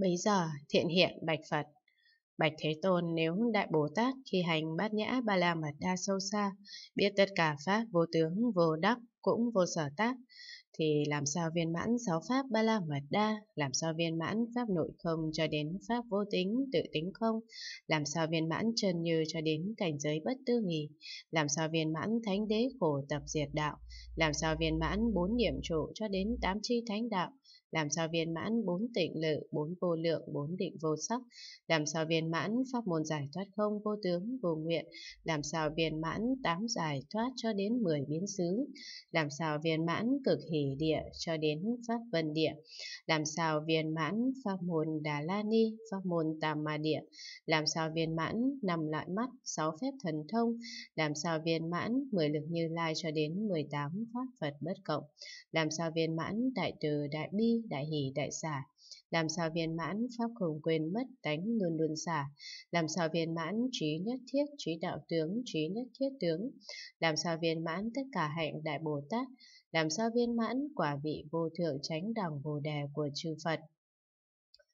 bây giờ thiện hiện bạch Phật. Bạch Thế Tôn nếu Đại Bồ Tát khi hành bát nhã ba la mật đa sâu xa, biết tất cả pháp vô tướng, vô đắc, cũng vô sở tác, thì làm sao viên mãn sáu pháp ba la mật đa, làm sao viên mãn pháp nội không cho đến pháp vô tính, tự tính không, làm sao viên mãn trần như cho đến cảnh giới bất tư nghỉ, làm sao viên mãn thánh đế khổ tập diệt đạo, làm sao viên mãn bốn niệm trụ cho đến tám chi thánh đạo, làm sao viên mãn bốn tịnh lự, bốn vô lượng, bốn định vô sắc, làm sao viên mãn pháp môn giải thoát không vô tướng, vô nguyện, làm sao viên mãn tám giải thoát cho đến mười biến xứ, làm sao viên mãn cực hỷ địa cho đến pháp vân địa, làm sao viên mãn pháp môn Đà La Ni, pháp môn Tàm Ma Địa, làm sao viên mãn năm loại mắt, sáu phép thần thông, làm sao viên mãn mười lực như lai cho đến mười tám pháp Phật bất cộng, làm sao viên mãn đại từ đại bi đại hỷ, đại xả. Làm sao viên mãn, pháp không quên mất, tánh luôn luôn xả. Làm sao viên mãn, trí nhất thiết, trí đạo tướng, trí nhất thiết tướng. Làm sao viên mãn, tất cả hạnh đại Bồ Tát. Làm sao viên mãn, quả vị vô thượng chánh đẳng Bồ Đề của chư Phật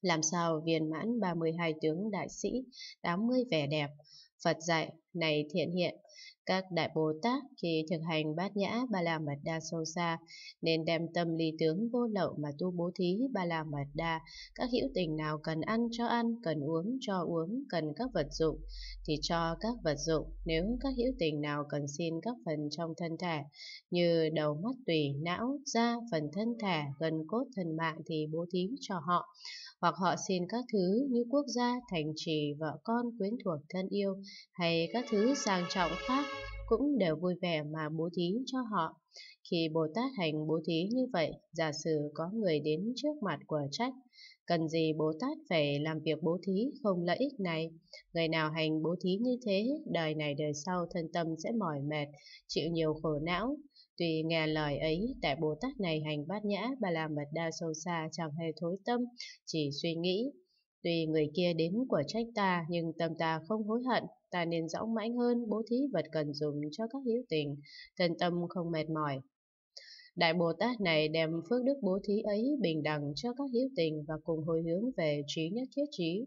làm sao viên mãn 32 tướng đại sĩ, 80 vẻ đẹp. Phật dạy, này thiện hiện, các đại Bồ Tát khi thực hành bát nhã ba la mật đa sâu xa, nên đem tâm lý tướng vô lậu mà tu bố thí ba la mật đa, các hữu tình nào cần ăn cho ăn, cần uống cho uống, cần các vật dụng thì cho các vật dụng, nếu các hữu tình nào cần xin các phần trong thân thể như đầu mắt tùy, não, da, phần thân thể, gần cốt thần mạng thì bố thí cho họ hoặc họ xin các thứ như quốc gia, thành trì, vợ con, quyến thuộc, thân yêu hay các thứ sang trọng khác cũng đều vui vẻ mà bố thí cho họ. Khi Bồ Tát hành bố thí như vậy, giả sử có người đến trước mặt của trách, cần gì Bồ Tát phải làm việc bố thí không lợi ích này. Người nào hành bố thí như thế, đời này đời sau thân tâm sẽ mỏi mệt, chịu nhiều khổ não. Tuy nghe lời ấy, tại Bồ Tát này hành bát nhã, bà làm mật đa sâu xa chẳng hề thối tâm, chỉ suy nghĩ. Tuy người kia đến của trách ta, nhưng tâm ta không hối hận, ta nên rõng mãnh hơn, bố thí vật cần dùng cho các hữu tình, thân tâm không mệt mỏi, Đại Bồ Tát này đem phước đức bố thí ấy bình đẳng cho các hiếu tình và cùng hồi hướng về trí nhất thiết trí.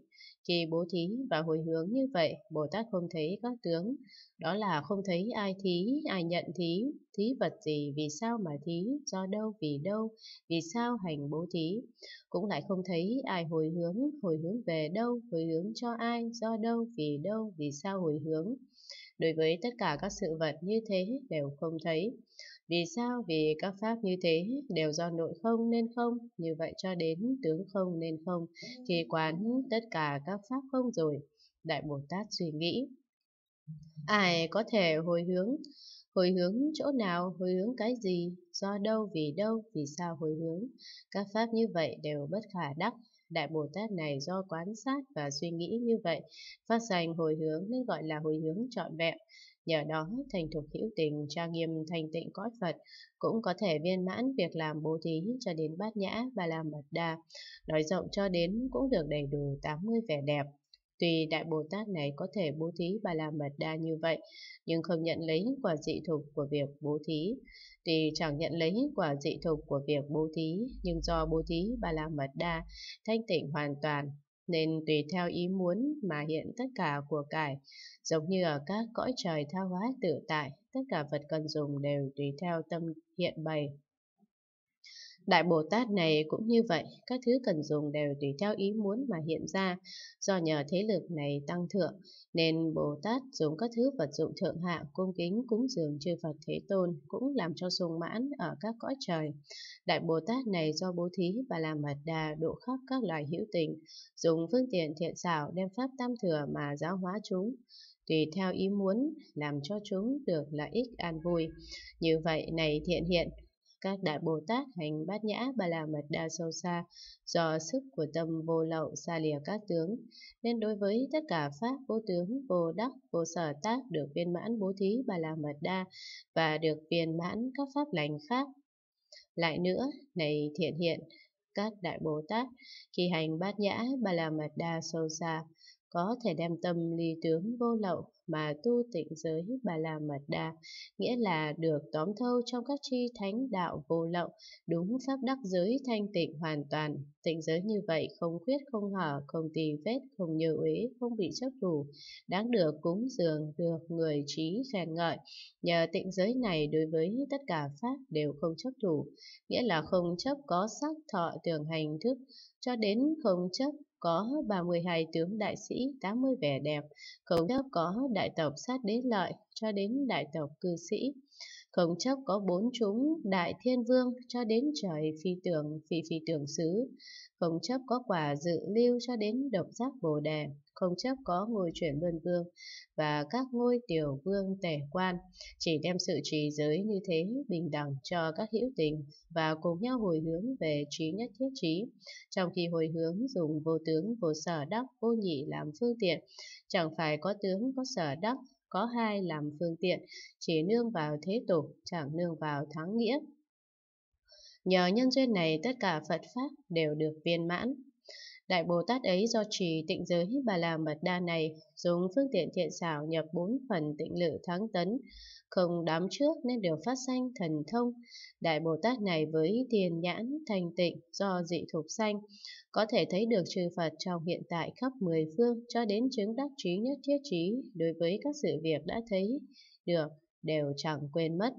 Khi bố thí và hồi hướng như vậy, Bồ Tát không thấy các tướng, đó là không thấy ai thí, ai nhận thí, thí vật gì, vì sao mà thí, do đâu, vì đâu, vì sao hành bố thí. Cũng lại không thấy ai hồi hướng, hồi hướng về đâu, hồi hướng cho ai, do đâu, vì đâu, vì sao hồi hướng đối với tất cả các sự vật như thế đều không thấy. Vì sao? Vì các pháp như thế đều do nội không nên không, như vậy cho đến tướng không nên không, thì quán tất cả các pháp không rồi. Đại Bồ Tát suy nghĩ. Ai có thể hồi hướng? Hồi hướng chỗ nào, hồi hướng cái gì, do đâu, vì đâu, vì sao hồi hướng? Các pháp như vậy đều bất khả đắc. Đại Bồ Tát này do quán sát và suy nghĩ như vậy, phát sanh hồi hướng nên gọi là hồi hướng trọn vẹn. Nhờ đó, thành thục hữu tình, tra nghiêm thanh tịnh cõi Phật, cũng có thể viên mãn việc làm bố thí cho đến bát nhã và làm mật đa. Nói rộng cho đến cũng được đầy đủ 80 vẻ đẹp. Tuy Đại Bồ Tát này có thể bố thí bà la mật đa như vậy, nhưng không nhận lấy quả dị thục của việc bố thí. Tuy chẳng nhận lấy quả dị thục của việc bố thí, nhưng do bố thí bà la mật đa thanh tịnh hoàn toàn, nên tùy theo ý muốn mà hiện tất cả của cải, giống như ở các cõi trời tha hóa tự tại, tất cả vật cần dùng đều tùy theo tâm hiện bày. Đại Bồ Tát này cũng như vậy, các thứ cần dùng đều tùy theo ý muốn mà hiện ra. Do nhờ thế lực này tăng thượng, nên Bồ Tát dùng các thứ vật dụng thượng hạng cung kính cúng dường chư Phật Thế Tôn cũng làm cho sung mãn ở các cõi trời. Đại Bồ Tát này do bố thí và làm mật đà độ khắp các loài hữu tình, dùng phương tiện thiện xảo đem pháp tam thừa mà giáo hóa chúng tùy theo ý muốn làm cho chúng được lợi ích an vui. Như vậy này thiện hiện, các đại Bồ Tát hành bát nhã bà la mật đa sâu xa do sức của tâm vô lậu xa lìa các tướng nên đối với tất cả pháp vô tướng vô đắc vô sở tác được viên mãn bố thí bà la mật đa và được viên mãn các pháp lành khác lại nữa này thiện hiện các đại Bồ Tát khi hành bát nhã bà la mật đa sâu xa có thể đem tâm ly tướng vô lậu mà tu tịnh giới Bà La Mật Đa, nghĩa là được tóm thâu trong các chi thánh đạo vô lậu, đúng pháp đắc giới thanh tịnh hoàn toàn. Tịnh giới như vậy không khuyết không hở, không tì vết, không nhờ uế, không bị chấp thủ, đáng được cúng dường, được người trí khen ngợi. Nhờ tịnh giới này đối với tất cả pháp đều không chấp thủ, nghĩa là không chấp có sắc thọ tưởng hành thức, cho đến không chấp có 32 tướng đại sĩ, 80 vẻ đẹp, cộng lớp có đại tộc sát đế lợi cho đến đại tộc cư sĩ. Không chấp có bốn chúng đại thiên vương cho đến trời phi tường phi phi tường xứ. Không chấp có quả dự lưu cho đến độc giác bồ đề. Không chấp có ngôi chuyển luân vương và các ngôi tiểu vương tể quan. Chỉ đem sự trì giới như thế bình đẳng cho các hữu tình và cùng nhau hồi hướng về trí nhất thiết trí. Trong khi hồi hướng dùng vô tướng vô sở đắc vô nhị làm phương tiện. Chẳng phải có tướng có sở đắc có hai làm phương tiện, chỉ nương vào thế tục, chẳng nương vào thắng nghĩa. Nhờ nhân duyên này tất cả Phật Pháp đều được viên mãn, Đại Bồ Tát ấy do trì tịnh giới Bà La Mật Đa này, dùng phương tiện thiện xảo nhập bốn phần tịnh lự thắng tấn, không đám trước nên đều phát sanh thần thông. Đại Bồ Tát này với tiền nhãn thành tịnh do dị thục sanh, có thể thấy được chư Phật trong hiện tại khắp mười phương cho đến chứng đắc trí nhất thiết trí đối với các sự việc đã thấy được đều chẳng quên mất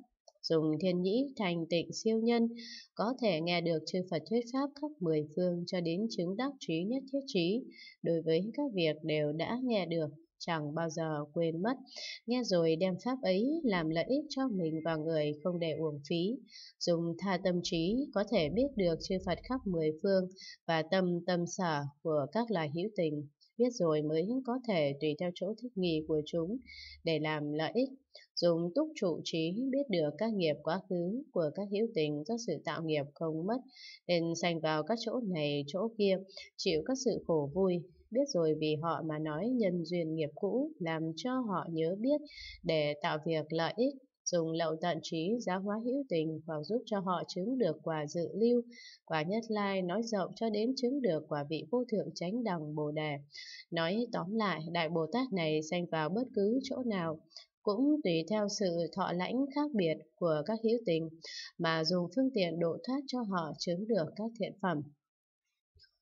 dùng thiên nhĩ thành tịnh siêu nhân, có thể nghe được chư Phật thuyết pháp khắp mười phương cho đến chứng đắc trí nhất thiết trí, đối với các việc đều đã nghe được, chẳng bao giờ quên mất. Nghe rồi đem pháp ấy làm lợi ích cho mình và người không để uổng phí. Dùng tha tâm trí có thể biết được chư Phật khắp mười phương và tâm tâm sở của các loài hữu tình biết rồi mới có thể tùy theo chỗ thích nghi của chúng để làm lợi ích. Dùng túc trụ trí biết được các nghiệp quá khứ của các hữu tình do sự tạo nghiệp không mất, nên sanh vào các chỗ này chỗ kia, chịu các sự khổ vui, biết rồi vì họ mà nói nhân duyên nghiệp cũ làm cho họ nhớ biết để tạo việc lợi ích dùng lậu tận trí giáo hóa hữu tình hoặc giúp cho họ chứng được quả dự lưu, quả nhất lai nói rộng cho đến chứng được quả vị vô thượng chánh đẳng bồ đề. Nói tóm lại, Đại Bồ Tát này sanh vào bất cứ chỗ nào, cũng tùy theo sự thọ lãnh khác biệt của các hữu tình mà dùng phương tiện độ thoát cho họ chứng được các thiện phẩm.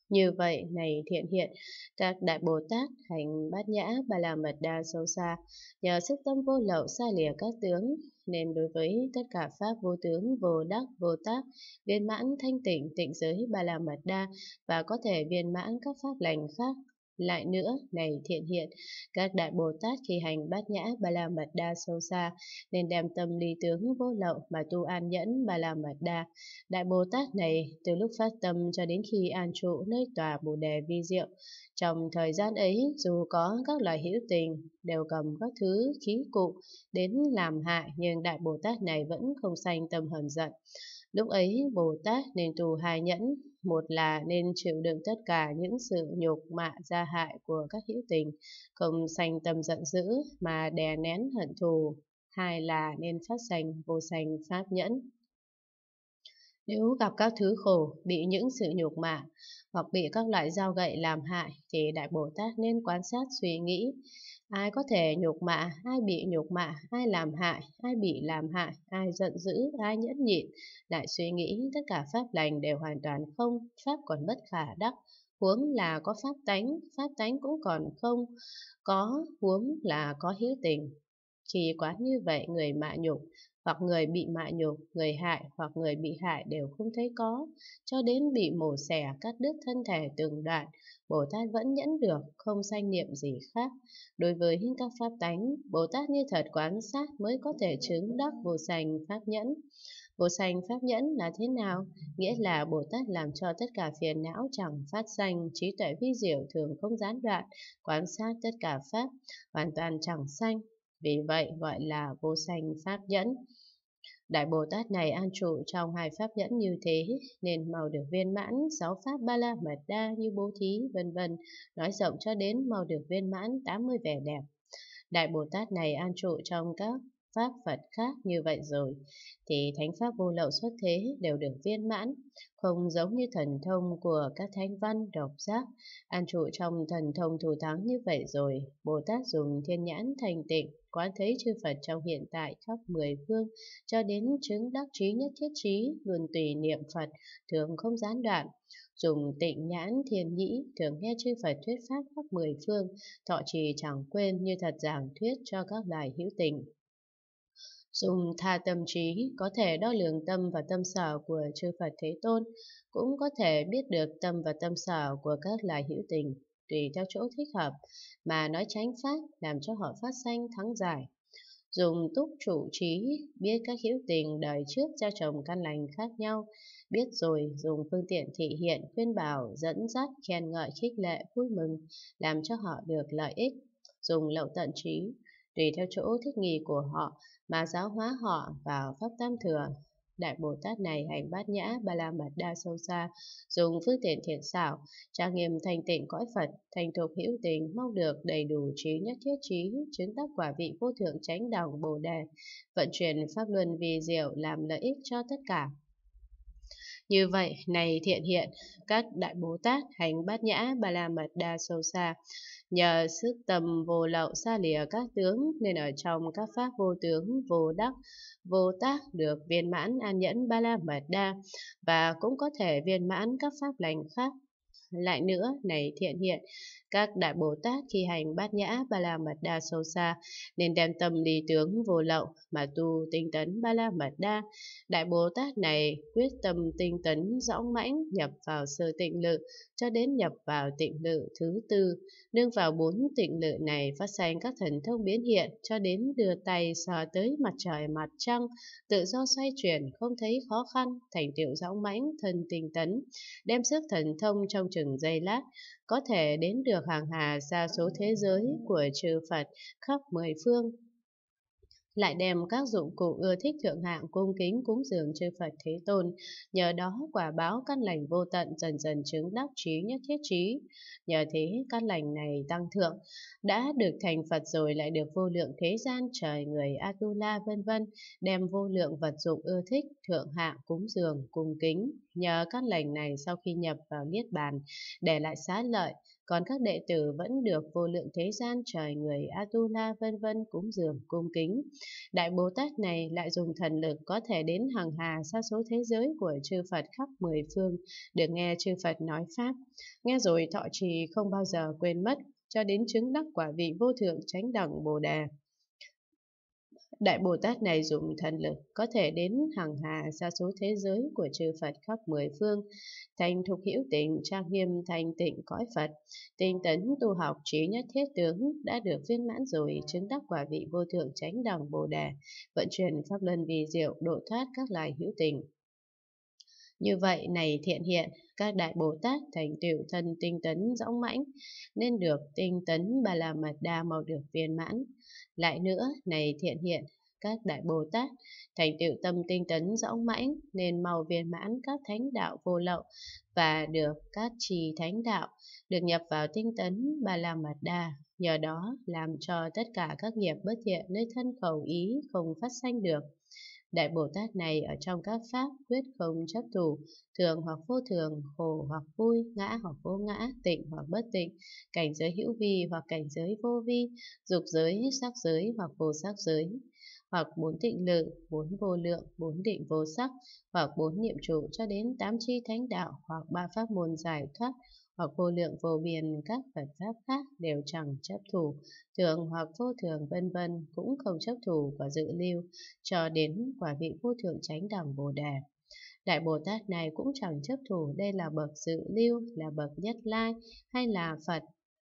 Như vậy, này thiện hiện, các đại Bồ Tát, hành bát nhã, bà la mật đa sâu xa, nhờ sức tâm vô lậu xa lìa các tướng, nên đối với tất cả pháp vô tướng, vô đắc, vô tác, viên mãn thanh tịnh, tịnh giới, bà la mật đa và có thể viên mãn các pháp lành khác lại nữa, này thiện hiện, các đại Bồ Tát khi hành bát nhã ba la mật đa sâu xa, nên đem tâm lý tướng vô lậu mà tu an nhẫn ba la mật đa. Đại Bồ Tát này, từ lúc phát tâm cho đến khi an trụ nơi tòa Bồ Đề vi diệu, trong thời gian ấy, dù có các loài hữu tình, đều cầm các thứ khí cụ đến làm hại, nhưng Đại Bồ Tát này vẫn không sanh tâm hờn giận. Lúc ấy, Bồ Tát nên tu hai nhẫn, một là nên chịu đựng tất cả những sự nhục mạ gia hại của các hữu tình, không sanh tâm giận dữ mà đè nén hận thù. Hai là nên phát sanh vô sanh pháp nhẫn. Nếu gặp các thứ khổ, bị những sự nhục mạ, hoặc bị các loại dao gậy làm hại, thì Đại Bồ Tát nên quan sát suy nghĩ, Ai có thể nhục mạ, ai bị nhục mạ, ai làm hại, ai bị làm hại, ai giận dữ, ai nhẫn nhịn, lại suy nghĩ tất cả pháp lành đều hoàn toàn không, pháp còn bất khả đắc, huống là có pháp tánh, pháp tánh cũng còn không, có huống là có hiếu tình. Khi quá như vậy người mạ nhục, hoặc người bị mạ nhục, người hại hoặc người bị hại đều không thấy có, cho đến bị mổ xẻ cắt đứt thân thể từng đoạn, Bồ Tát vẫn nhẫn được, không sanh niệm gì khác. Đối với những các pháp tánh, Bồ Tát như thật quán sát mới có thể chứng đắc vô sanh pháp nhẫn. Vô sanh pháp nhẫn là thế nào? Nghĩa là Bồ Tát làm cho tất cả phiền não chẳng phát sanh, trí tuệ vi diệu thường không gián đoạn, quán sát tất cả pháp, hoàn toàn chẳng sanh, vì vậy gọi là vô sanh pháp nhẫn. Đại Bồ Tát này an trụ trong hai pháp nhẫn như thế, nên mau được viên mãn sáu pháp ba la mật đa như bố thí, vân vân, nói rộng cho đến mau được viên mãn 80 vẻ đẹp. Đại Bồ Tát này an trụ trong các pháp Phật khác như vậy rồi, thì thánh pháp vô lậu xuất thế đều được viên mãn, không giống như thần thông của các Thánh văn độc giác, an trụ trong thần thông thủ thắng như vậy rồi. Bồ Tát dùng thiên nhãn thành tịnh, quán thấy chư Phật trong hiện tại khắp mười phương, cho đến chứng đắc trí nhất thiết trí, luôn tùy niệm Phật, thường không gián đoạn. Dùng tịnh nhãn thiền nhĩ, thường nghe chư Phật thuyết pháp khắp mười phương, thọ trì chẳng quên như thật giảng thuyết cho các loài hữu tình. Dùng tha tâm trí có thể đo lường tâm và tâm sở của chư Phật Thế Tôn, cũng có thể biết được tâm và tâm sở của các loài hữu tình, tùy theo chỗ thích hợp, mà nói tránh pháp làm cho họ phát sanh thắng giải. Dùng túc trụ trí, biết các hữu tình đời trước gieo trồng căn lành khác nhau, biết rồi dùng phương tiện thị hiện, khuyên bảo, dẫn dắt, khen ngợi, khích lệ, vui mừng, làm cho họ được lợi ích. Dùng lậu tận trí, tùy theo chỗ thích nghi của họ mà giáo hóa họ vào pháp tam thừa. Đại Bồ Tát này hành bát nhã ba la mật đa sâu xa, dùng phương tiện thiện xảo, trang nghiêm thành tịnh cõi Phật, thành thục hữu tình, mong được đầy đủ trí nhất thiết trí, chứng tác quả vị vô thượng chánh đẳng Bồ đề, vận chuyển pháp luân vì diệu làm lợi ích cho tất cả. Như vậy, này thiện hiện, các đại Bồ Tát hành bát nhã ba la mật đa sâu xa, Nhờ sức tầm vô lậu xa lìa các tướng nên ở trong các pháp vô tướng, vô đắc, vô tác được viên mãn an nhẫn ba la mật đa và cũng có thể viên mãn các pháp lành khác lại nữa, này thiện hiện, các đại Bồ Tát khi hành bát nhã ba la mật đa sâu xa, nên đem tâm lý tướng vô lậu mà tu tinh tấn ba la mật đa. Đại Bồ Tát này quyết tâm tinh tấn rõ mãnh nhập vào sơ tịnh lự, cho đến nhập vào tịnh lự thứ tư, nương vào bốn tịnh lự này phát sanh các thần thông biến hiện, cho đến đưa tay sờ tới mặt trời mặt trăng, tự do xoay chuyển, không thấy khó khăn, thành tựu rõ mãnh thân tinh tấn, đem sức thần thông trong trường chừng giây lát, có thể đến được hàng hà xa số thế giới của chư Phật khắp mười phương lại đem các dụng cụ ưa thích thượng hạng cung kính cúng dường chư Phật Thế Tôn, nhờ đó quả báo căn lành vô tận dần dần chứng đắc trí nhất thiết trí. Nhờ thế căn lành này tăng thượng, đã được thành Phật rồi lại được vô lượng thế gian trời người Atula vân vân, đem vô lượng vật dụng ưa thích thượng hạng cúng dường cung kính. Nhờ căn lành này sau khi nhập vào Niết Bàn, để lại xá lợi, còn các đệ tử vẫn được vô lượng thế gian trời người Atula vân vân cúng dường cung kính. Đại Bồ Tát này lại dùng thần lực có thể đến hàng hà xa số thế giới của chư Phật khắp mười phương, được nghe chư Phật nói Pháp. Nghe rồi thọ trì không bao giờ quên mất, cho đến chứng đắc quả vị vô thượng chánh đẳng Bồ Đà. Đại Bồ Tát này dùng thần lực có thể đến hàng hà xa số thế giới của chư Phật khắp mười phương, thành thục hữu tịnh, trang nghiêm thành tịnh cõi Phật, tinh tấn tu học trí nhất thiết tướng đã được viên mãn rồi chứng đắc quả vị vô thượng chánh đẳng Bồ Đề, vận chuyển pháp luân vi diệu độ thoát các loài hữu tình. Như vậy này thiện hiện, các đại Bồ Tát thành tựu thân tinh tấn rõng mãnh, nên được tinh tấn Bà La Mật Đa mau được viên mãn. Lại nữa, này thiện hiện, các đại Bồ Tát, thành tựu tâm tinh tấn rõng mãnh nên mau viên mãn các thánh đạo vô lậu và được các trì thánh đạo, được nhập vào tinh tấn Bà La Mật Đa, nhờ đó làm cho tất cả các nghiệp bất thiện nơi thân khẩu ý không phát sanh được. Đại Bồ Tát này ở trong các pháp quyết không chấp thủ, thường hoặc vô thường, khổ hoặc vui, ngã hoặc vô ngã, tịnh hoặc bất tịnh, cảnh giới hữu vi hoặc cảnh giới vô vi, dục giới, sắc giới hoặc vô sắc giới, hoặc bốn tịnh lự, bốn vô lượng, bốn định vô sắc, hoặc bốn niệm trụ cho đến tám chi thánh đạo hoặc ba pháp môn giải thoát, hoặc vô lượng vô biên các Phật pháp khác đều chẳng chấp thủ, thường hoặc vô thường vân vân cũng không chấp thủ và dự lưu cho đến quả vị vô thượng chánh đẳng Bồ Đề. Đại Bồ Tát này cũng chẳng chấp thủ đây là bậc dự lưu, là bậc nhất lai hay là Phật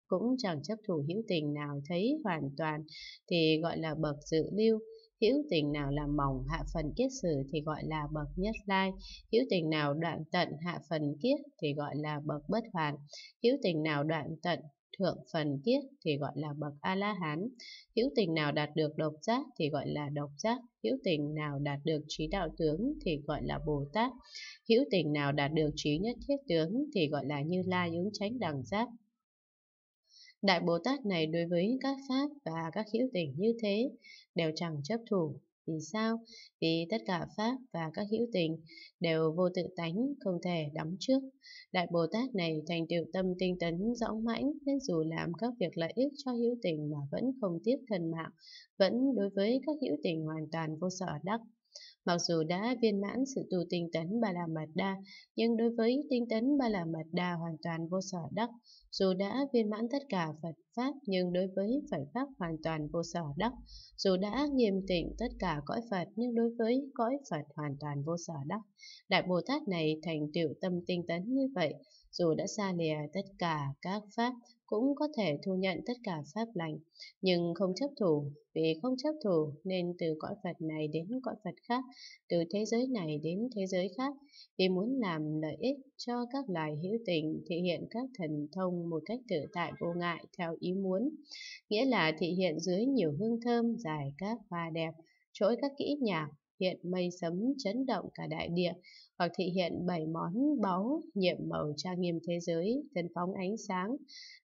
cũng chẳng chấp thủ hữu tình nào thấy hoàn toàn thì gọi là bậc dự lưu hữu tình nào làm mỏng hạ phần kiết sử thì gọi là bậc nhất lai hữu tình nào đoạn tận hạ phần kiết thì gọi là bậc bất hoàn hữu tình nào đoạn tận thượng phần kiết thì gọi là bậc a la hán hữu tình nào đạt được độc giác thì gọi là độc giác hữu tình nào đạt được trí đạo tướng thì gọi là bồ tát hữu tình nào đạt được trí nhất thiết tướng thì gọi là như lai ứng chánh đẳng giác Đại Bồ Tát này đối với các pháp và các hữu tình như thế đều chẳng chấp thủ. Vì sao? Vì tất cả pháp và các hữu tình đều vô tự tánh, không thể đóng trước. Đại Bồ Tát này thành tựu tâm tinh tấn rõ mãnh nên dù làm các việc lợi ích cho hữu tình mà vẫn không tiếc thân mạng, vẫn đối với các hữu tình hoàn toàn vô sợ đắc Mặc dù đã viên mãn sự tu tinh tấn Ba La Mật Đa, nhưng đối với tinh tấn Ba La Mật Đa hoàn toàn vô sở đắc, dù đã viên mãn tất cả Phật Pháp nhưng đối với Phật Pháp hoàn toàn vô sở đắc, dù đã nghiêm tịnh tất cả cõi Phật nhưng đối với cõi Phật hoàn toàn vô sở đắc. Đại Bồ Tát này thành tựu tâm tinh tấn như vậy, dù đã xa lìa tất cả các Pháp cũng có thể thu nhận tất cả pháp lành, nhưng không chấp thủ, vì không chấp thủ nên từ cõi Phật này đến cõi Phật khác, từ thế giới này đến thế giới khác, vì muốn làm lợi ích cho các loài hữu tình thể hiện các thần thông một cách tự tại vô ngại theo ý muốn, nghĩa là thể hiện dưới nhiều hương thơm, giải các hoa đẹp, trỗi các kỹ nhạc, hiện mây sấm chấn động cả đại địa, hoặc thị hiện bảy món báu nhiệm màu trang nghiêm thế giới, thân phóng ánh sáng,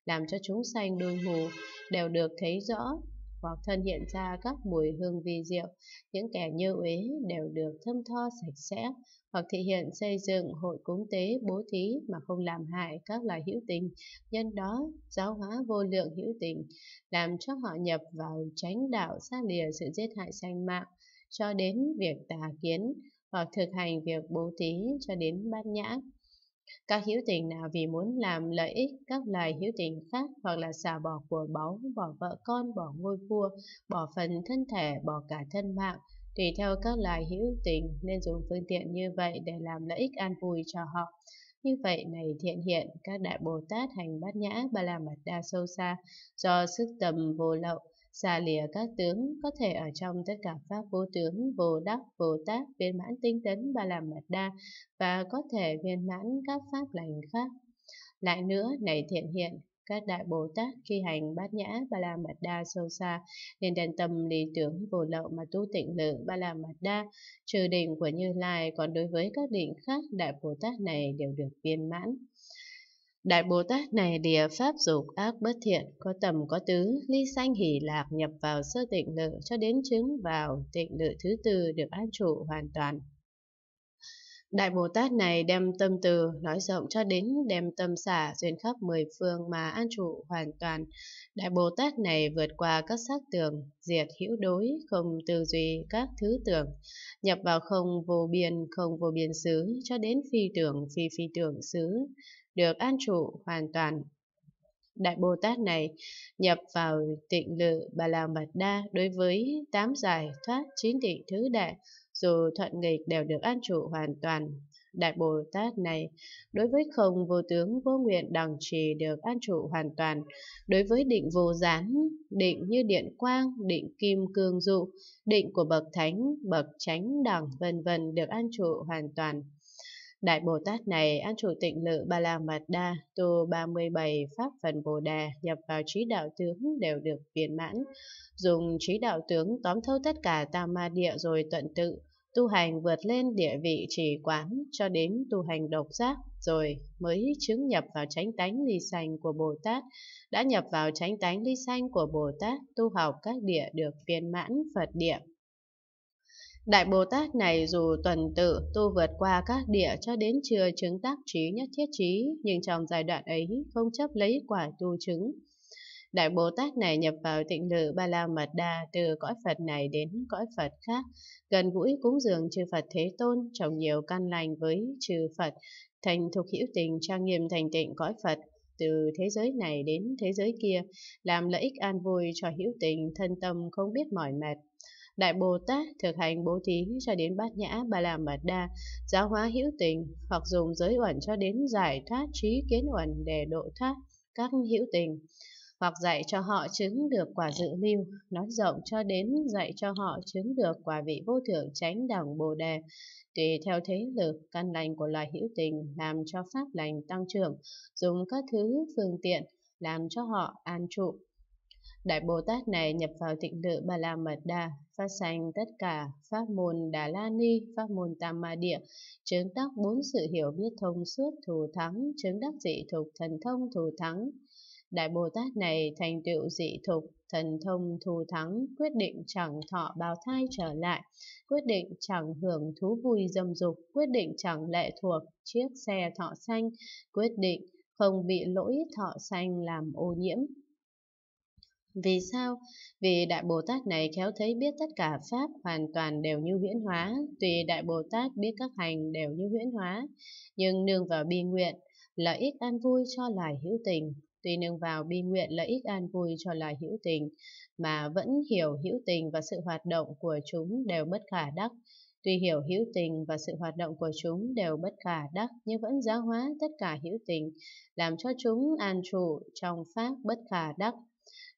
làm cho chúng sanh đôi hù đều được thấy rõ, hoặc thân hiện ra các mùi hương vi diệu, những kẻ như uế đều được thơm tho sạch sẽ, hoặc thị hiện xây dựng hội cúng tế bố thí mà không làm hại các loài hữu tình, nhân đó giáo hóa vô lượng hữu tình, làm cho họ nhập vào chánh đạo xa lìa sự giết hại sanh mạng, cho đến việc tà kiến hoặc thực hành việc bố thí cho đến bát nhã. Các hiếu tình nào vì muốn làm lợi ích các loài hiếu tình khác hoặc là xả bỏ của báu, bỏ vợ con, bỏ ngôi vua, bỏ phần thân thể, bỏ cả thân mạng, tùy theo các loài hữu tình nên dùng phương tiện như vậy để làm lợi ích an vui cho họ. Như vậy này thiện hiện, các đại Bồ Tát hành bát nhã ba la mật đa sâu xa do sức tầm vô lậu, Xa lìa các tướng có thể ở trong tất cả pháp vô tướng, vô đắc, vô tác, viên mãn tinh tấn ba la mật đa và có thể viên mãn các pháp lành khác. Lại nữa, này thiện hiện, các đại Bồ Tát khi hành bát nhã ba la mật đa sâu xa nên đền tâm lý tưởng vô lậu mà tu tịnh lự ba la mật đa trừ định của Như Lai còn đối với các định khác đại Bồ Tát này đều được viên mãn Đại Bồ Tát này địa pháp dục ác bất thiện, có tầm có tứ, ly sanh hỷ lạc nhập vào sơ tịnh lự cho đến chứng vào tịnh lự thứ tư được an trụ hoàn toàn. Đại Bồ Tát này đem tâm từ, nói rộng cho đến đem tâm xả duyên khắp mười phương mà an trụ hoàn toàn. Đại Bồ Tát này vượt qua các sắc tường, diệt hữu đối, không tư duy các thứ tưởng, nhập vào không vô biên, không vô biên xứ, cho đến phi tưởng, phi phi tưởng xứ, được an trụ hoàn toàn. Đại Bồ Tát này nhập vào tịnh lự Bà La Mật Đa đối với tám giải thoát chín định thứ đại, dù thuận nghịch đều được an trụ hoàn toàn. Đại Bồ Tát này đối với không vô tướng vô nguyện đồng trì được an trụ hoàn toàn, đối với định vô gián, định như điện quang, định kim cương dụ, định của bậc thánh, bậc chánh đẳng vân vân được an trụ hoàn toàn. Đại Bồ Tát này, An trụ tịnh lự Ba La Mật Đa, tu 37 Pháp phần Bồ Đà, nhập vào trí đạo tướng đều được viên mãn. Dùng trí đạo tướng tóm thâu tất cả tam ma địa rồi tuận tự, tu hành vượt lên địa vị trì quán cho đến tu hành độc giác rồi mới chứng nhập vào chánh tánh ly sanh của Bồ Tát. Đã nhập vào chánh tánh ly sanh của Bồ Tát, tu học các địa được viên mãn Phật địa Đại Bồ Tát này dù tuần tự tu vượt qua các địa cho đến chưa chứng tác trí nhất thiết trí, nhưng trong giai đoạn ấy không chấp lấy quả tu chứng. Đại Bồ Tát này nhập vào tịnh lự Ba La Mật Đa từ cõi Phật này đến cõi Phật khác, gần gũi cúng dường chư Phật Thế Tôn trồng nhiều căn lành với chư Phật, thành thuộc hữu tình trang nghiêm thành tịnh cõi Phật từ thế giới này đến thế giới kia, làm lợi ích an vui cho hữu tình thân tâm không biết mỏi mệt, Đại Bồ Tát thực hành bố thí cho đến bát nhã ba la mật đa, giáo hóa hữu tình, hoặc dùng giới uẩn cho đến giải thoát trí kiến uẩn để độ thoát các hữu tình, hoặc dạy cho họ chứng được quả dự lưu, nói rộng cho đến dạy cho họ chứng được quả vị vô thượng chánh đẳng Bồ đề, tùy theo thế lực căn lành của loài hữu tình làm cho pháp lành tăng trưởng, dùng các thứ phương tiện làm cho họ an trụ Đại Bồ Tát này nhập vào thịnh tự Ba La Mật Đa, phát sanh tất cả pháp môn Đà La Ni, pháp môn Tam Ma Địa, chứng đắc bốn sự hiểu biết thông suốt thù thắng, chứng đắc dị thục thần thông thù thắng. Đại Bồ Tát này thành tựu dị thục, thần thông thù thắng, quyết định chẳng thọ bào thai trở lại, quyết định chẳng hưởng thú vui dâm dục, quyết định chẳng lệ thuộc chiếc xe thọ xanh, quyết định không bị lỗi thọ xanh làm ô nhiễm, vì sao? Vì Đại Bồ Tát này khéo thấy biết tất cả Pháp hoàn toàn đều như huyễn hóa, tùy Đại Bồ Tát biết các hành đều như huyễn hóa, nhưng nương vào bi nguyện, lợi ích an vui cho loài hữu tình, tuy nương vào bi nguyện lợi ích an vui cho loài hữu tình, mà vẫn hiểu hữu tình và sự hoạt động của chúng đều bất khả đắc. Tuy hiểu hữu tình và sự hoạt động của chúng đều bất khả đắc nhưng vẫn giáo hóa tất cả hữu tình, làm cho chúng an trụ trong pháp bất khả đắc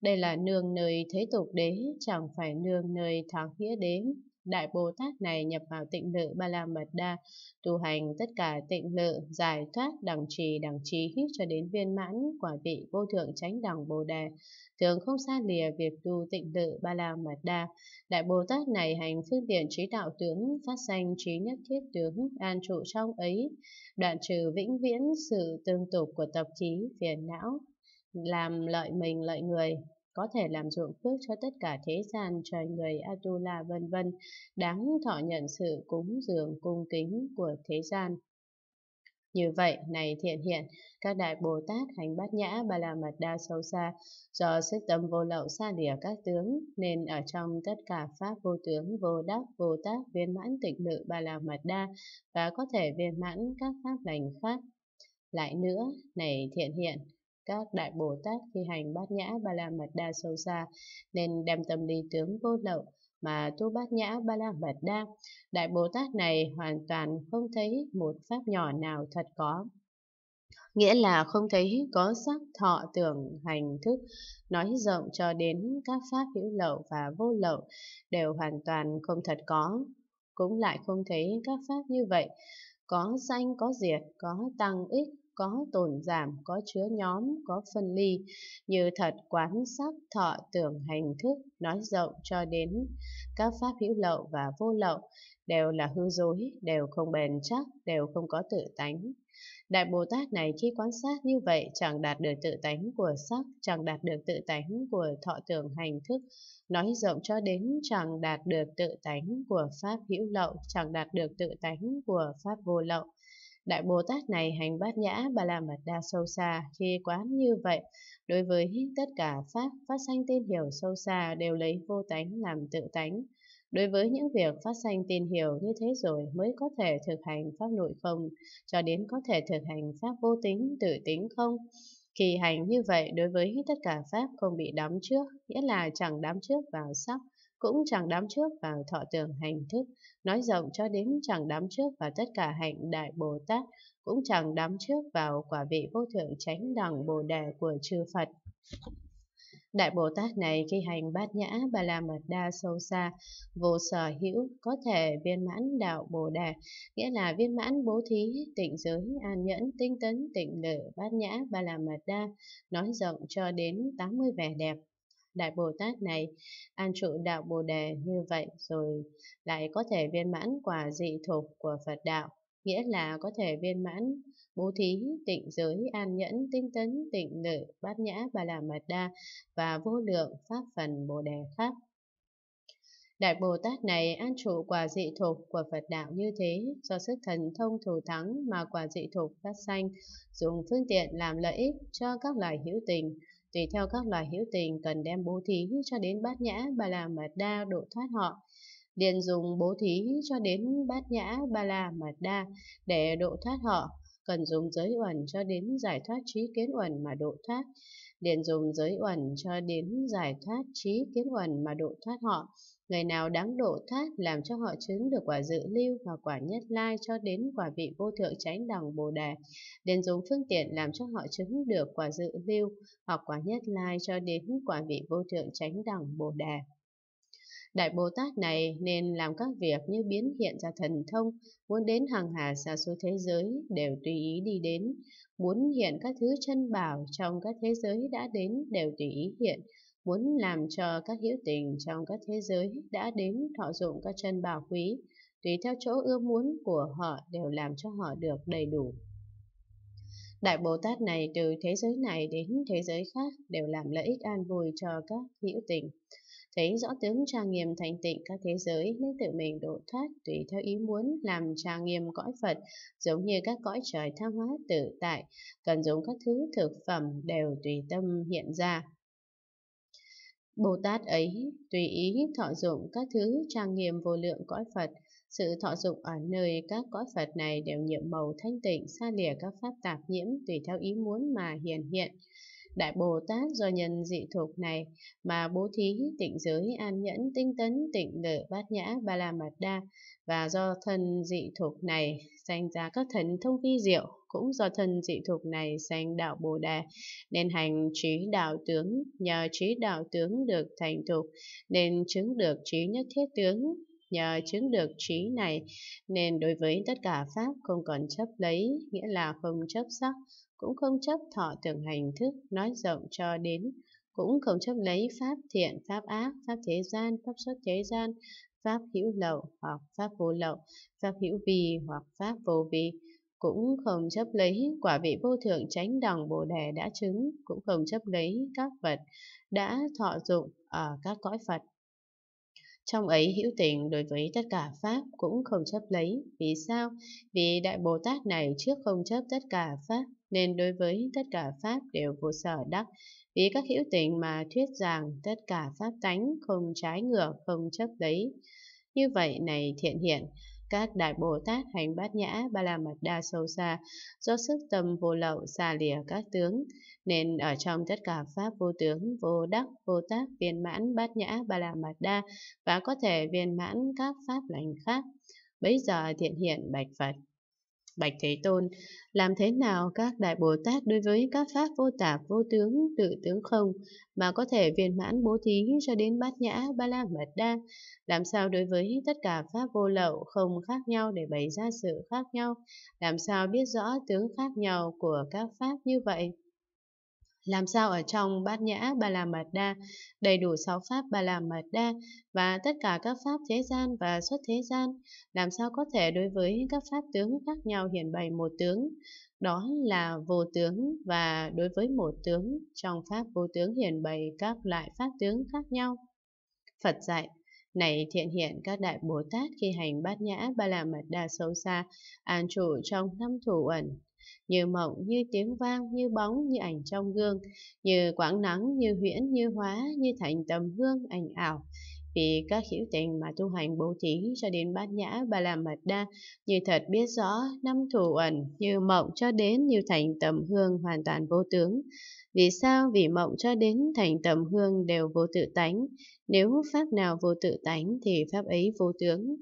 đây là nương nơi thế tục đế, chẳng phải nương nơi tháng nghĩa đế. Đại Bồ Tát này nhập vào tịnh lự Ba La Mật Đa, tu hành tất cả tịnh lự, giải thoát đẳng trì đẳng trí cho đến viên mãn quả vị vô thượng chánh đẳng Bồ Đề, thường không xa lìa việc tu tịnh lự Ba La Mật Đa. Đại Bồ Tát này hành phương tiện trí đạo tướng, phát sanh trí nhất thiết tướng, an trụ trong ấy, đoạn trừ vĩnh viễn sự tương tục của tập khí, phiền não, làm lợi mình lợi người có thể làm dụng phước cho tất cả thế gian trời người Atula vân vân, đáng thọ nhận sự cúng dường cung kính của thế gian. Như vậy, này thiện hiện, các đại Bồ Tát hành bát nhã ba la mật đa sâu xa, do sức tâm vô lậu xa lìa các tướng, nên ở trong tất cả pháp vô tướng, vô đắc, vô tác viên mãn tịch lự ba la mật đa, và có thể viên mãn các pháp lành khác. Lại nữa, này thiện hiện, các đại Bồ Tát khi hành bát nhã ba la mật đa sâu xa nên đem tâm đi tướng vô lậu mà tu bát nhã ba la mật đa. Đại Bồ Tát này hoàn toàn không thấy một pháp nhỏ nào thật có. Nghĩa là không thấy có sắc thọ tưởng hành thức, nói rộng cho đến các pháp hữu lậu và vô lậu đều hoàn toàn không thật có, cũng lại không thấy các pháp như vậy, có sanh có diệt, có tăng ích, có tồn giảm, có chứa nhóm, có phân ly, như thật quán sắc, thọ, tưởng, hành thức, nói rộng cho đến các pháp hữu lậu và vô lậu, đều là hư dối, đều không bền chắc, đều không có tự tánh. Đại Bồ Tát này khi quan sát như vậy chẳng đạt được tự tánh của sắc, chẳng đạt được tự tánh của thọ tưởng hành thức, nói rộng cho đến chẳng đạt được tự tánh của pháp hữu lậu, chẳng đạt được tự tánh của pháp vô lậu, Đại Bồ Tát này hành bát nhã bà la mật đa sâu xa khi quán như vậy. Đối với tất cả Pháp, phát sanh tin hiểu sâu xa đều lấy vô tánh làm tự tánh. Đối với những việc phát sanh tin hiểu như thế rồi mới có thể thực hành pháp nội không, cho đến có thể thực hành pháp vô tính, tự tính không. Kỳ hành như vậy đối với tất cả pháp không bị đắm trước, nghĩa là chẳng đắm trước vào sắc, cũng chẳng đám trước vào thọ tưởng hành thức, nói rộng cho đến chẳng đám trước vào tất cả hạnh đại Bồ Tát, cũng chẳng đám trước vào quả vị vô thượng chánh đẳng Bồ Đề của chư Phật. Đại Bồ Tát này khi hành bát nhã ba la mật đa sâu xa, vô sở hữu, có thể viên mãn đạo Bồ Đề, nghĩa là viên mãn bố thí, tịnh giới, an nhẫn, tinh tấn, tịnh lự, bát nhã ba la mật đa, nói rộng cho đến 80 vẻ đẹp Đại Bồ Tát này an trụ đạo Bồ Đề như vậy rồi lại có thể viên mãn quả dị thục của Phật đạo, nghĩa là có thể viên mãn bố thí, tịnh giới, an nhẫn, tinh tấn, tịnh nữ, bát nhã, bà la mật đa và vô lượng pháp phần Bồ Đề khác. Đại Bồ Tát này an trụ quả dị thục của Phật đạo như thế, do sức thần thông thù thắng mà quả dị thục phát sanh, dùng phương tiện làm lợi ích cho các loài hữu tình, Tùy theo các loài hữu tình cần đem bố thí cho đến bát nhã ba la mật đa độ thoát họ. Liền dùng bố thí cho đến bát nhã ba la mật đa để độ thoát họ. Cần dùng giới uẩn cho đến giải thoát trí kiến uẩn mà độ thoát. Liền dùng giới uẩn cho đến giải thoát trí kiến uẩn mà độ thoát họ Người nào đáng độ thoát làm cho họ chứng được quả dự lưu và quả nhất lai cho đến quả vị vô thượng chánh đẳng Bồ Đề, liền dùng phương tiện làm cho họ chứng được quả dự lưu hoặc quả nhất lai cho đến quả vị vô thượng chánh đẳng Bồ Đề. Đại Bồ Tát này nên làm các việc như biến hiện ra thần thông, muốn đến hàng hà xa số thế giới đều tùy ý đi đến, muốn hiện các thứ chân bảo trong các thế giới đã đến đều tùy ý hiện, muốn làm cho các hữu tình trong các thế giới đã đến thọ dụng các chân bảo quý, tùy theo chỗ ưa muốn của họ đều làm cho họ được đầy đủ. Đại Bồ Tát này từ thế giới này đến thế giới khác đều làm lợi ích an vui cho các hữu tình. Thấy rõ tướng trang nghiêm thành tịnh các thế giới nên tự mình độ thoát tùy theo ý muốn làm trang nghiêm cõi Phật giống như các cõi trời tham hóa tự tại, cần dùng các thứ thực phẩm đều tùy tâm hiện ra. Bồ Tát ấy tùy ý thọ dụng các thứ trang nghiêm vô lượng cõi Phật, sự thọ dụng ở nơi các cõi Phật này đều nhiệm màu thanh tịnh, xa lìa các pháp tạp nhiễm tùy theo ý muốn mà hiện hiện. Đại Bồ Tát do nhân dị thuộc này mà bố thí tịnh giới an nhẫn tinh tấn tịnh lự bát nhã ba la mật đa và do thân dị thuộc này dành ra các thần thông vi diệu cũng do thân dị thục này sanh đạo Bồ đề nên hành trí đạo tướng, nhờ trí đạo tướng được thành thục, nên chứng được trí nhất thiết tướng, nhờ chứng được trí này nên đối với tất cả pháp không còn chấp lấy nghĩa là không chấp sắc cũng không chấp thọ tưởng hành thức nói rộng cho đến cũng không chấp lấy pháp thiện pháp ác pháp thế gian pháp xuất thế gian pháp hữu lậu hoặc pháp vô lậu pháp hữu vi hoặc pháp vô vi cũng không chấp lấy quả vị vô thượng chánh đẳng bồ đề đã chứng, cũng không chấp lấy các vật đã thọ dụng ở các cõi Phật. Trong ấy hữu tình đối với tất cả Pháp cũng không chấp lấy. Vì sao? Vì Đại Bồ Tát này trước không chấp tất cả Pháp, nên đối với tất cả Pháp đều vô sở đắc. Vì các hữu tình mà thuyết rằng tất cả Pháp tánh không trái ngược, không chấp lấy. Như vậy này thiện hiện, các đại Bồ Tát hành bát nhã ba la mật đa sâu xa do sức tâm vô lậu xa lìa các tướng nên ở trong tất cả pháp vô tướng vô đắc vô tác viên mãn bát nhã ba la mật đa và có thể viên mãn các pháp lành khác bấy giờ thiện hiện bạch Phật Bạch Thế Tôn, làm thế nào các Đại Bồ Tát đối với các Pháp vô tạp, vô tướng, tự tướng không mà có thể viên mãn bố thí cho đến bát nhã, ba la mật đa? Làm sao đối với tất cả Pháp vô lậu không khác nhau để bày ra sự khác nhau? Làm sao biết rõ tướng khác nhau của các Pháp như vậy? Làm sao ở trong bát nhã ba La Mật Đa đầy đủ sáu pháp ba La Mật Đa và tất cả các pháp thế gian và xuất thế gian, làm sao có thể đối với các pháp tướng khác nhau hiện bày một tướng, đó là vô tướng và đối với một tướng trong pháp vô tướng hiện bày các loại pháp tướng khác nhau. Phật dạy này thiện hiện các đại Bồ Tát khi hành bát nhã ba la mật đa sâu xa, an trụ trong năm thủ ẩn, như mộng như tiếng vang như bóng như ảnh trong gương như quãng nắng như huyễn như hóa như thành tầm hương ảnh ảo vì các hữu tình mà tu hành bố thí cho đến bát nhã bà làm mật đa như thật biết rõ năm thủ ẩn như mộng cho đến như thành tầm hương hoàn toàn vô tướng vì sao vì mộng cho đến thành tầm hương đều vô tự tánh nếu pháp nào vô tự tánh thì pháp ấy vô tướng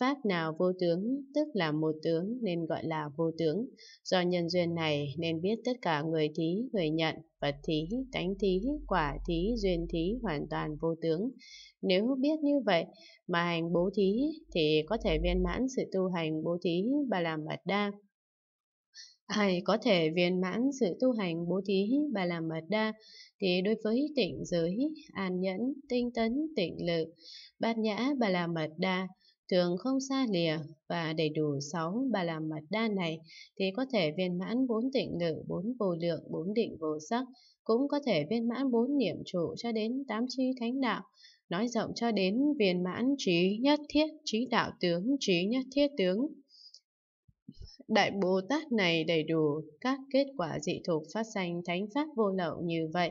Pháp nào vô tướng, tức là một tướng nên gọi là vô tướng. Do nhân duyên này nên biết tất cả người thí, người nhận, vật thí, tánh thí, quả thí, duyên thí hoàn toàn vô tướng. Nếu biết như vậy mà hành bố thí thì có thể viên mãn sự tu hành bố thí bà làm mật đa. hay có thể viên mãn sự tu hành bố thí bà làm mật đa thì đối với tịnh giới, an nhẫn, tinh tấn, tịnh lự, bát nhã bà làm mật đa thường không xa lìa và đầy đủ sáu bà la mật đa này thì có thể viên mãn bốn tịnh lự, bốn vô lượng, bốn định vô sắc, cũng có thể viên mãn bốn niệm trụ cho đến tám chi thánh đạo, nói rộng cho đến viên mãn trí nhất thiết, trí đạo tướng, trí nhất thiết tướng. Đại Bồ Tát này đầy đủ các kết quả dị thục phát sanh thánh pháp vô lậu như vậy,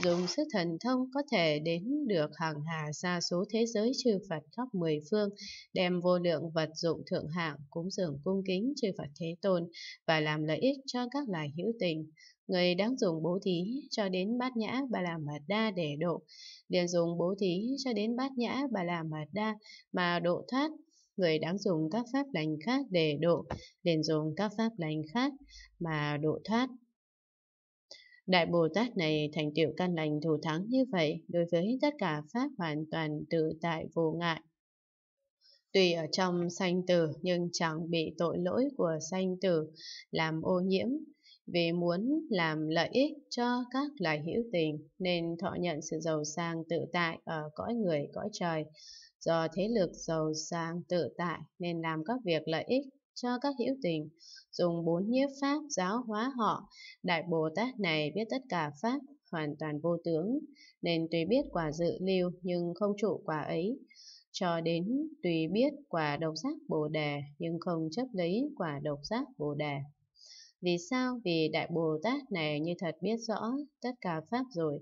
dùng sức thần thông có thể đến được hàng hà xa số thế giới chư Phật khắp mười phương, đem vô lượng vật dụng thượng hạng cúng dường cung kính chư Phật Thế Tôn và làm lợi ích cho các loài hữu tình. Người đáng dùng bố thí cho đến bát nhã bà làm mật đa để độ, liền dùng bố thí cho đến bát nhã bà làm mật đa mà độ thoát người đáng dùng các pháp lành khác để độ, liền dùng các pháp lành khác mà độ thoát. Đại Bồ Tát này thành tựu căn lành thủ thắng như vậy đối với tất cả Pháp hoàn toàn tự tại vô ngại. Tùy ở trong sanh tử nhưng chẳng bị tội lỗi của sanh tử làm ô nhiễm, vì muốn làm lợi ích cho các loài hữu tình nên thọ nhận sự giàu sang tự tại ở cõi người cõi trời. Do thế lực giàu sang tự tại nên làm các việc lợi ích cho các hữu tình, dùng bốn nhiếp pháp giáo hóa họ. Đại Bồ Tát này biết tất cả pháp, hoàn toàn vô tướng, nên tuy biết quả dự lưu nhưng không trụ quả ấy. Cho đến tùy biết quả độc giác Bồ Đề nhưng không chấp lấy quả độc giác Bồ Đề. Vì sao? Vì Đại Bồ Tát này như thật biết rõ tất cả Pháp rồi,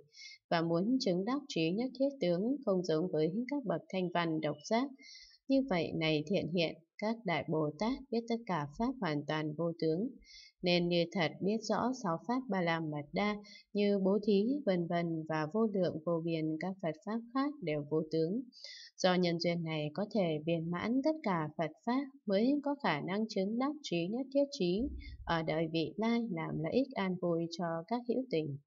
và muốn chứng đắc trí nhất thiết tướng không giống với các bậc thanh văn độc giác, như vậy này thiện hiện, các đại Bồ Tát biết tất cả Pháp hoàn toàn vô tướng, nên như thật biết rõ sáu Pháp ba la mật đa như bố thí, vân vân và vô lượng vô biên các Phật Pháp khác đều vô tướng. Do nhân duyên này có thể viên mãn tất cả Phật Pháp mới có khả năng chứng đắc trí nhất thiết trí, ở đời vị lai làm lợi ích an vui cho các hữu tình.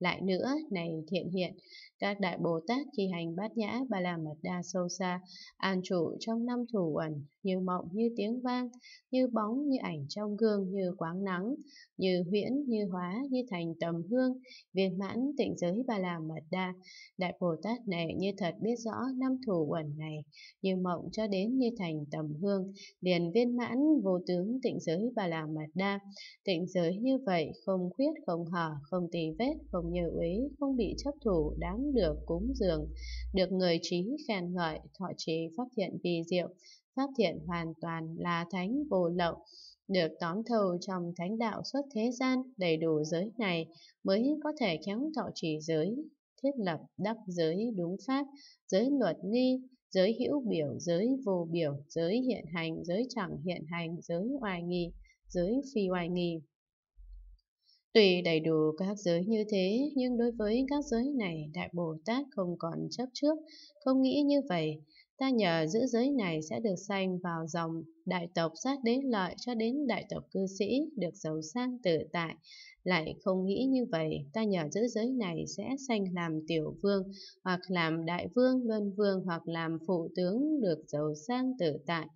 Lại nữa, này thiện hiện, các đại Bồ Tát khi hành bát nhã ba la mật đa sâu xa, an trụ trong năm thủ ẩn, như mộng như tiếng vang, như bóng như ảnh trong gương như quáng nắng, như huyễn như hóa như thành tầm hương, viên mãn tịnh giới ba la mật đa. Đại Bồ Tát này như thật biết rõ năm thủ ẩn này, như mộng cho đến như thành tầm hương, liền viên mãn vô tướng tịnh giới ba la mật đa. Tịnh giới như vậy không khuyết không hở, không tì vết, không như ý không bị chấp thủ đáng được cúng dường được người trí khen ngợi thọ trí pháp thiện kỳ diệu pháp thiện hoàn toàn là thánh vô lậu được tóm thâu trong thánh đạo suốt thế gian đầy đủ giới này mới có thể khéo thọ trì giới thiết lập đắc giới đúng pháp giới luật nghi giới hữu biểu giới vô biểu giới hiện hành giới chẳng hiện hành giới oai nghi giới phi oai nghi Tuy đầy đủ các giới như thế, nhưng đối với các giới này, Đại Bồ Tát không còn chấp trước, không nghĩ như vậy. Ta nhờ giữ giới này sẽ được sanh vào dòng đại tộc sát đế lợi cho đến đại tộc cư sĩ, được giàu sang tự tại. Lại không nghĩ như vậy, ta nhờ giữ giới này sẽ sanh làm tiểu vương, hoặc làm đại vương, luân vương, hoặc làm phụ tướng, được giàu sang tự tại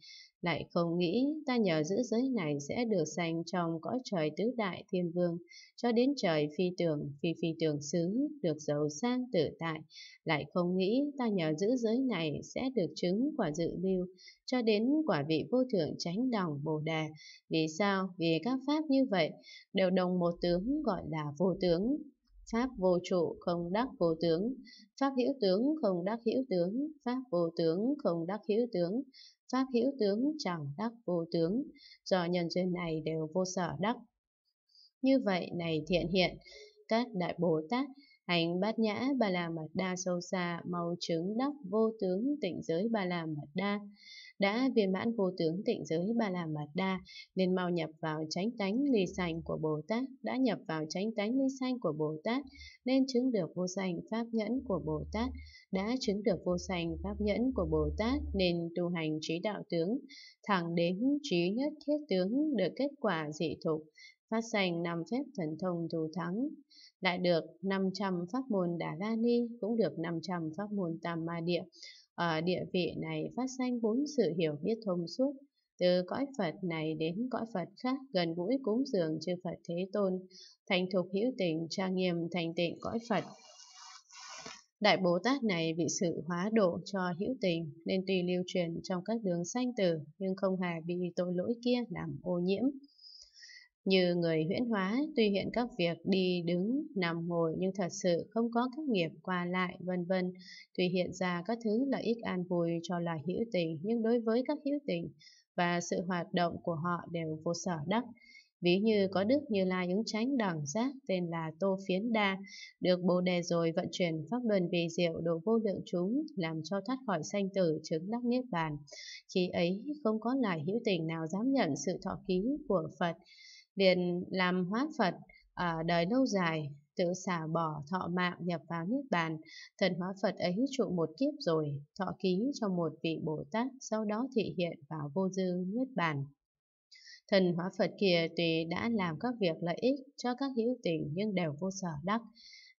lại không nghĩ ta nhờ giữ giới này sẽ được sanh trong cõi trời tứ đại thiên vương, cho đến trời phi tưởng, phi phi tưởng xứ, được giàu sang tự tại. Lại không nghĩ ta nhờ giữ giới này sẽ được chứng quả dự lưu, cho đến quả vị vô thượng chánh đồng bồ đề. Vì sao? Vì các pháp như vậy đều đồng một tướng gọi là vô tướng, Pháp vô trụ không đắc vô tướng, Pháp hữu tướng không đắc hữu tướng, Pháp vô tướng không đắc hữu tướng, pháp hữu tướng chẳng đắc vô tướng, do nhân duyên này đều vô sở đắc. Như vậy này thiện hiện, các đại Bồ Tát, hành bát nhã bà la mật đa sâu xa, mau chứng đắc vô tướng tịnh giới bà la mật đa đã viên mãn vô tướng tịnh giới ba la mật đa nên mau nhập vào chánh tánh ly sanh của bồ tát đã nhập vào chánh tánh ly sanh của bồ tát nên chứng được vô sanh pháp nhẫn của bồ tát đã chứng được vô sanh pháp nhẫn của bồ tát nên tu hành trí đạo tướng thẳng đến trí nhất thiết tướng được kết quả dị thục phát sanh năm phép thần thông thù thắng lại được 500 pháp môn Đà La Ni, cũng được 500 pháp môn Tam Ma Địa, ở địa vị này phát sanh bốn sự hiểu biết thông suốt, từ cõi Phật này đến cõi Phật khác gần gũi cúng dường chư Phật Thế Tôn, thành thục hữu tình trang nghiêm thành tịnh cõi Phật. Đại Bồ Tát này bị sự hóa độ cho hữu tình nên tuy lưu truyền trong các đường sanh tử nhưng không hề bị tội lỗi kia làm ô nhiễm. Như người huyễn hóa, tuy hiện các việc đi, đứng, nằm, ngồi nhưng thật sự không có các nghiệp qua lại, vân vân. Tuy hiện ra các thứ lợi ích an vui cho là hữu tình, nhưng đối với các hữu tình và sự hoạt động của họ đều vô sở đắc. Ví như có đức như lai ứng tránh đẳng giác tên là Tô Phiến Đa, được bồ đề rồi vận chuyển pháp luân vì diệu độ vô lượng chúng, làm cho thoát khỏi sanh tử chứng đắc niết bàn. Khi ấy không có loài hữu tình nào dám nhận sự thọ ký của Phật, liền làm hóa Phật ở đời lâu dài, tự xả bỏ thọ mạng nhập vào Niết Bàn. Thần hóa Phật ấy trụ một kiếp rồi, thọ ký cho một vị Bồ Tát, sau đó thị hiện vào vô dư Niết Bàn. Thần hóa Phật kia tuy đã làm các việc lợi ích cho các hữu tình nhưng đều vô sở đắc,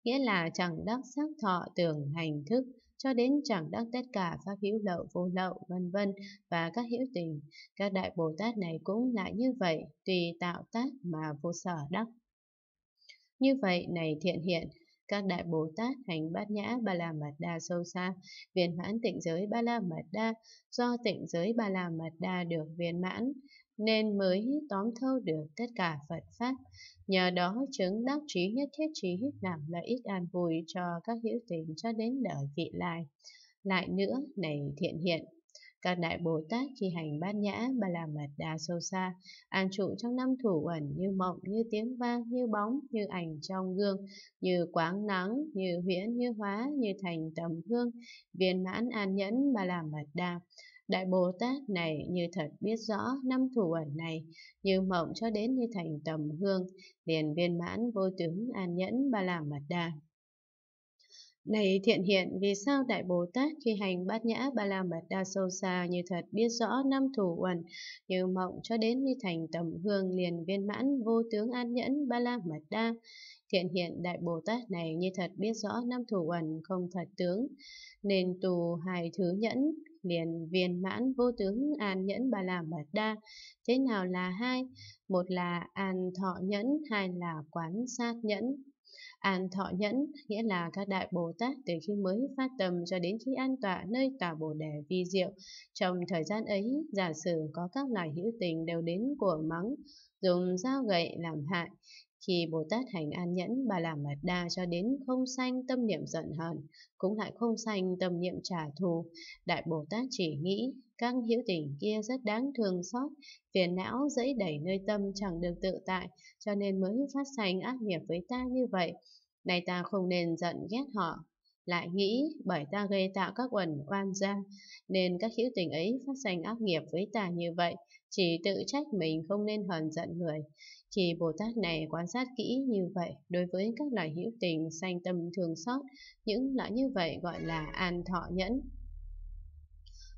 nghĩa là chẳng đắc sắc thọ tưởng hành thức, cho đến chẳng đắc tất cả pháp hữu lậu vô lậu vân vân và các hữu tình. Các đại Bồ Tát này cũng lại như vậy, tùy tạo tác mà vô sở đắc. Như vậy này thiện hiện, các đại Bồ Tát hành bát nhã ba la mật đa sâu xa, viên mãn tịnh giới ba la mật đa, do tịnh giới ba la mật đa được viên mãn, nên mới tóm thâu được tất cả Phật Pháp, nhờ đó chứng đắc trí nhất thiết trí làm lợi ích an vui cho các hữu tình cho đến đời vị lai. Lại nữa, này thiện hiện, các đại Bồ Tát khi hành bát nhã, ba la mật đa sâu xa, an trụ trong năm thủ ẩn như mộng, như tiếng vang, như bóng, như ảnh trong gương, như quáng nắng, như huyễn, như hóa, như thành tầm hương, viên mãn an nhẫn ba la mật đa. Đại Bồ Tát này như thật biết rõ năm thủ ẩn này, như mộng cho đến như thành tầm hương, liền viên mãn vô tướng an nhẫn ba la mật đà. Này thiện hiện, vì sao Đại Bồ Tát khi hành bát nhã ba la mật đa sâu xa như thật biết rõ năm thủ uẩn, như mộng cho đến như thành tầm hương liền viên mãn vô tướng an nhẫn ba la mật đa. Thiện hiện Đại Bồ Tát này như thật biết rõ năm thủ uẩn không thật tướng, nên tù hài thứ nhẫn, liền viên mãn vô tướng an nhẫn bà la mật đa. Thế nào là hai? Một là an thọ nhẫn, hai là quán sát nhẫn. An thọ nhẫn nghĩa là các đại Bồ Tát từ khi mới phát tâm cho đến khi an tọa nơi tòa Bồ Đề vi diệu. Trong thời gian ấy, giả sử có các loài hữu tình đều đến của mắng, dùng dao gậy làm hại, khi Bồ Tát hành an nhẫn, bà làm mật đa cho đến không sanh tâm niệm giận hờn, cũng lại không sanh tâm niệm trả thù. Đại Bồ Tát chỉ nghĩ, các hữu tình kia rất đáng thương xót, phiền não dẫy đẩy nơi tâm chẳng được tự tại, cho nên mới phát sanh ác nghiệp với ta như vậy. Này ta không nên giận ghét họ, lại nghĩ bởi ta gây tạo các quần oan gia nên các hữu tình ấy phát sanh ác nghiệp với ta như vậy chỉ tự trách mình không nên hờn giận người khi Bồ Tát này quan sát kỹ như vậy, đối với các loài hữu tình sanh tâm thường xót, những loại như vậy gọi là an thọ nhẫn.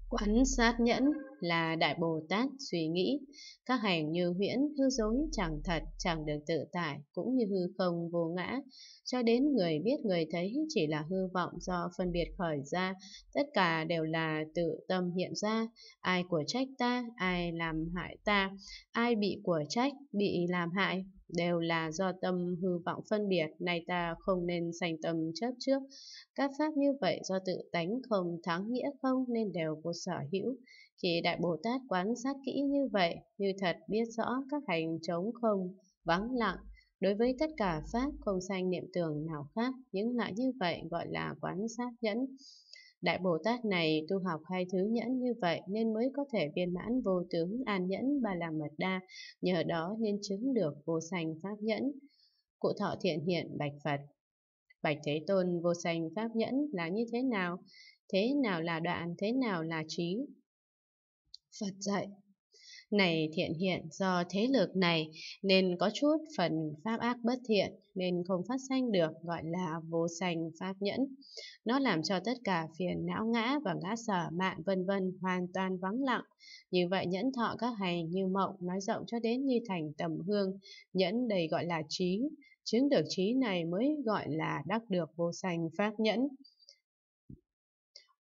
Quán sát nhẫn là Đại Bồ Tát suy nghĩ, các hành như huyễn, hư dối, chẳng thật, chẳng được tự tại, cũng như hư không vô ngã, cho đến người biết người thấy chỉ là hư vọng do phân biệt khởi ra, tất cả đều là tự tâm hiện ra, ai của trách ta, ai làm hại ta, ai bị của trách, bị làm hại, đều là do tâm hư vọng phân biệt, nay ta không nên sanh tâm chấp trước. Các pháp như vậy do tự tánh không thắng nghĩa không nên đều vô sở hữu. Khi Đại Bồ Tát quan sát kỹ như vậy, như thật biết rõ các hành trống không, vắng lặng, đối với tất cả pháp không sanh niệm tưởng nào khác, những lại như vậy gọi là quán sát nhẫn. Đại Bồ Tát này tu học hai thứ nhẫn như vậy nên mới có thể viên mãn vô tướng an nhẫn ba la mật đa, nhờ đó nên chứng được vô sanh pháp nhẫn. Cụ thọ thiện hiện bạch Phật. Bạch Thế Tôn vô sanh pháp nhẫn là như thế nào? Thế nào là đoạn, thế nào là trí? Phật dạy, này thiện hiện do thế lực này nên có chút phần pháp ác bất thiện nên không phát sanh được gọi là vô sanh pháp nhẫn. Nó làm cho tất cả phiền não ngã và ngã sở mạng vân vân hoàn toàn vắng lặng. Như vậy nhẫn thọ các hành như mộng nói rộng cho đến như thành tầm hương, nhẫn đầy gọi là trí. Chứng được trí này mới gọi là đắc được vô sanh pháp nhẫn.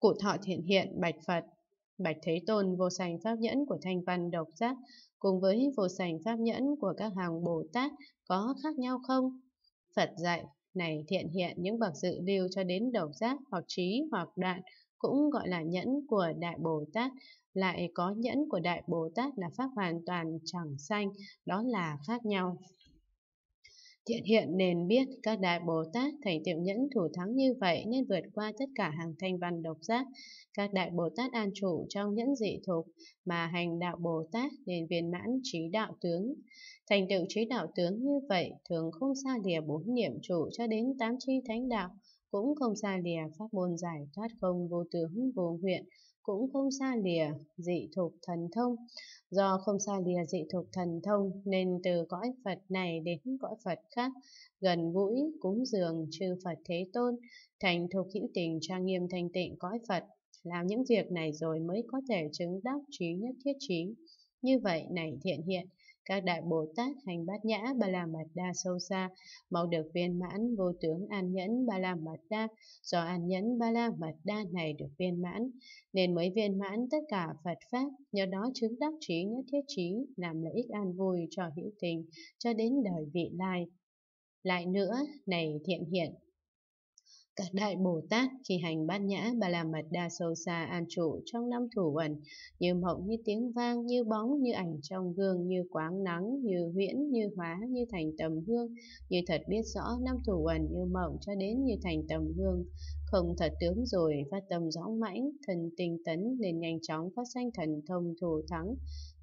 Cụ thọ thiện hiện bạch Phật Bạch Thế Tôn vô sành pháp nhẫn của thanh văn độc giác cùng với vô sành pháp nhẫn của các hàng Bồ Tát có khác nhau không? Phật dạy, này thiện hiện những bậc dự lưu cho đến độc giác hoặc trí hoặc đoạn cũng gọi là nhẫn của Đại Bồ Tát, lại có nhẫn của Đại Bồ Tát là pháp hoàn toàn chẳng sanh, đó là khác nhau. Thiện hiện nên biết các đại Bồ Tát thành tiệm nhẫn thủ thắng như vậy nên vượt qua tất cả hàng thanh văn độc giác. Các đại Bồ Tát an trụ trong nhẫn dị thục mà hành đạo Bồ Tát nên viên mãn trí đạo tướng. Thành tựu trí đạo tướng như vậy thường không xa lìa bốn niệm trụ cho đến tám chi thánh đạo, cũng không xa lìa pháp môn giải thoát không vô tướng vô nguyện, cũng không xa lìa dị thục thần thông. Do không xa lìa dị thục thần thông nên từ cõi Phật này đến cõi Phật khác, gần gũi, cúng dường, chư Phật Thế Tôn, thành thục hữu tình trang nghiêm thanh tịnh cõi Phật. Làm những việc này rồi mới có thể chứng đắc trí nhất thiết trí. Như vậy này thiện hiện, các đại Bồ Tát hành bát nhã Ba La Mật Đa sâu xa, mau được viên mãn vô tướng an nhẫn Ba La Mật Đa, do an nhẫn Ba La Mật Đa này được viên mãn, nên mới viên mãn tất cả Phật Pháp, nhờ đó chứng đắc trí nhất thiết trí, làm lợi ích an vui cho hữu tình, cho đến đời vị lai. Lại nữa, này thiện hiện, cả đại Bồ Tát khi hành bát nhã bà la mật đa sâu xa an trụ trong năm thủ ẩn, như mộng như tiếng vang, như bóng như ảnh trong gương, như quáng nắng, như huyễn, như hóa, như thành tầm hương, như thật biết rõ năm thủ ẩn như mộng cho đến như thành tầm hương. Không thật tướng rồi, phát tâm rõ mãnh, thần tinh tấn nên nhanh chóng phát sanh thần thông thù thắng,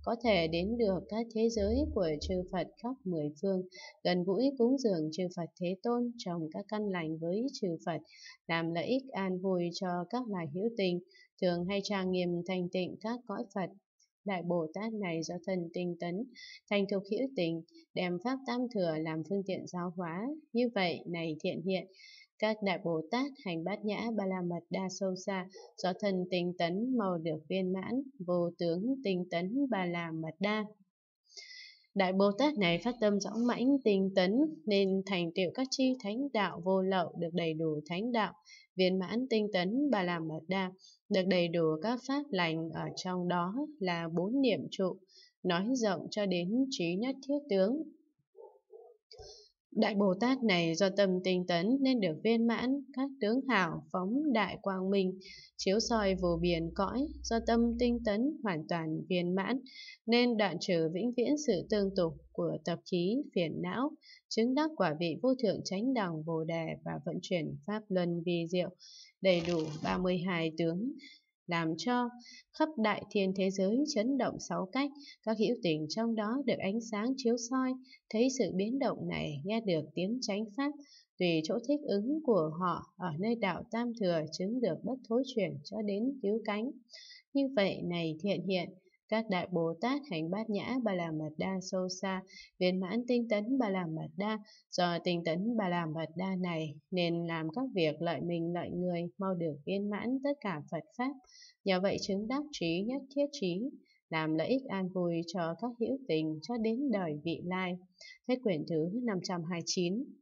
có thể đến được các thế giới của chư Phật khắp mười phương, gần gũi cúng dường chư Phật Thế Tôn trong các căn lành với chư Phật, làm lợi ích an vui cho các loài hữu tình, thường hay trang nghiêm thanh tịnh các cõi Phật. Đại Bồ Tát này do thân tinh tấn, thành thục hữu tình, đem Pháp Tam Thừa làm phương tiện giáo hóa. Như vậy, này thiện hiện, các đại Bồ Tát hành bát nhã ba la mật đa sâu xa, do thân tinh tấn màu được viên mãn, vô tướng tinh tấn ba la mật đa. Đại Bồ Tát này phát tâm dõng mãnh tinh tấn nên thành tựu các chi thánh đạo vô lậu được đầy đủ thánh đạo, viên mãn tinh tấn ba la mật đa, được đầy đủ các pháp lành ở trong đó là bốn niệm trụ, nói rộng cho đến trí nhất thiết tướng, Đại Bồ Tát này do tâm tinh tấn nên được viên mãn các tướng hảo phóng đại quang minh, chiếu soi vô biên cõi, do tâm tinh tấn hoàn toàn viên mãn nên đoạn trừ vĩnh viễn sự tương tục của tập khí phiền não, chứng đắc quả vị vô thượng chánh đẳng Bồ đề và vận chuyển pháp luân vi diệu, đầy đủ 32 tướng, làm cho khắp đại thiên thế giới chấn động sáu cách, các hữu tình trong đó được ánh sáng chiếu soi, thấy sự biến động này nghe được tiếng tránh pháp, tùy chỗ thích ứng của họ ở nơi đạo tam thừa chứng được bất thối chuyển cho đến cứu cánh. Như vậy này thiện hiện, các đại Bồ Tát hành bát nhã Bà La Mật Đa sâu xa, viên mãn tinh tấn Bà La Mật Đa, do tinh tấn Bà La Mật Đa này nên làm các việc lợi mình lợi người mau được viên mãn tất cả Phật Pháp, nhờ vậy chứng đắc trí nhất thiết trí, làm lợi ích an vui cho các hữu tình cho đến đời vị lai. Hết quyển thứ 529